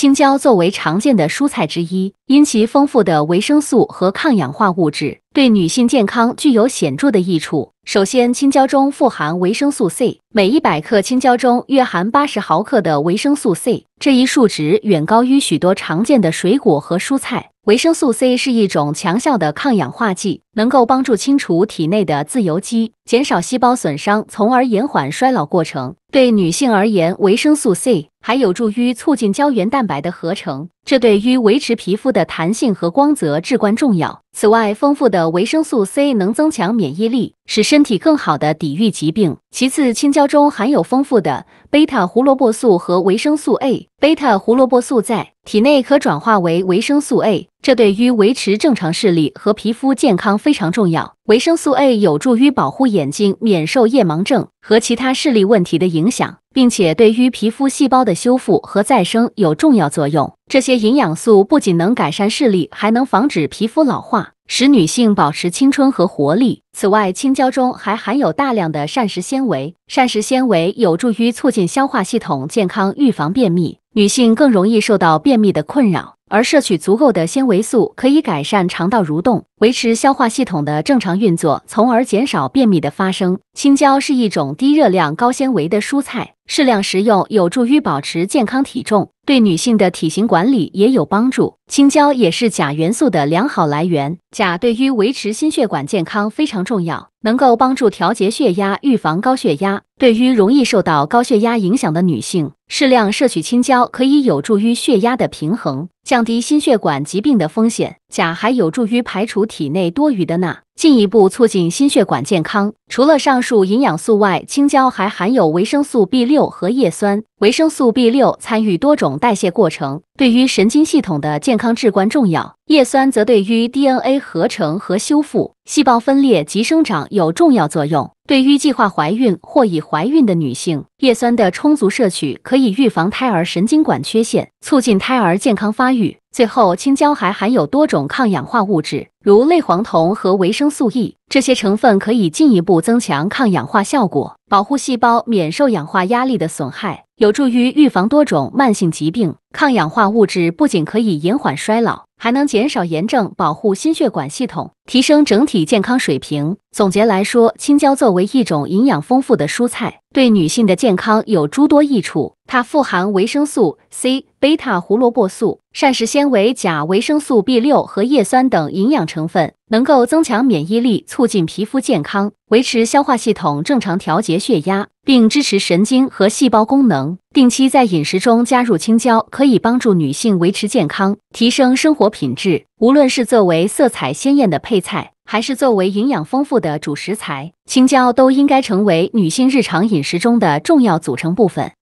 青椒作为常见的蔬菜之一，因其丰富的维生素和抗氧化物质，对女性健康具有显著的益处。首先，青椒中富含维生素 C，每100克青椒中约含80毫克的维生素 C，这一数值远高于许多常见的水果和蔬菜。维生素 C 是一种强效的抗氧化剂，能够帮助清除体内的自由基，减少细胞损伤，从而延缓衰老过程。对女性而言，维生素 C。还有助于促进胶原蛋白的合成，这对于维持皮肤的弹性和光泽至关重要。此外，丰富的维生素 C 能增强免疫力，使身体更好地抵御疾病。其次，青椒中含有丰富的贝塔胡萝卜素和维生素 a 贝塔胡萝卜素在体内可转化为维生素 A。这对于维持正常视力和皮肤健康非常重要。维生素 A 有助于保护眼睛免受夜盲症和其他视力问题的影响，并且对于皮肤细胞的修复和再生有重要作用。这些营养素不仅能改善视力，还能防止皮肤老化，使女性保持青春和活力。此外，青椒中还含有大量的膳食纤维，膳食纤维有助于促进消化系统健康，预防便秘。女性更容易受到便秘的困扰。而摄取足够的纤维素，可以改善肠道蠕动。维持消化系统的正常运作，从而减少便秘的发生。青椒是一种低热量、高纤维的蔬菜，适量食用有助于保持健康体重，对女性的体型管理也有帮助。青椒也是钾元素的良好来源，钾对于维持心血管健康非常重要，能够帮助调节血压，预防高血压。对于容易受到高血压影响的女性，适量摄取青椒可以有助于血压的平衡，降低心血管疾病的风险。钾还有助于排除体内多余的钠，进一步促进心血管健康。除了上述营养素外，青椒还含有维生素 B 六和叶酸。维生素 B 六参与多种代谢过程，对于神经系统的健康至关重要。叶酸则对于 DNA 合成和修复、细胞分裂及生长有重要作用。对于计划怀孕或已怀孕的女性，叶酸的充足摄取可以预防胎儿神经管缺陷，促进胎儿健康发育。最后，青椒还含有多种抗氧化物质，如类黄酮和维生素 E，这些成分可以进一步增强抗氧化效果，保护细胞免受氧化压力的损害，有助于预防多种慢性疾病。抗氧化物质不仅可以延缓衰老。还能减少炎症，保护心血管系统，提升整体健康水平。总结来说，青椒作为一种营养丰富的蔬菜，对女性的健康有诸多益处。它富含维生素 C、贝塔胡萝卜素、膳食纤维、钾、维生素 B6 和叶酸等营养成分，能够增强免疫力，促进皮肤健康，维持消化系统正常，调节血压，并支持神经和细胞功能。定期在饮食中加入青椒，可以帮助女性维持健康，提升生活品质。无论是作为色彩鲜艳的配菜，还是作为营养丰富的主食材，青椒都应该成为女性日常饮食中的重要组成部分。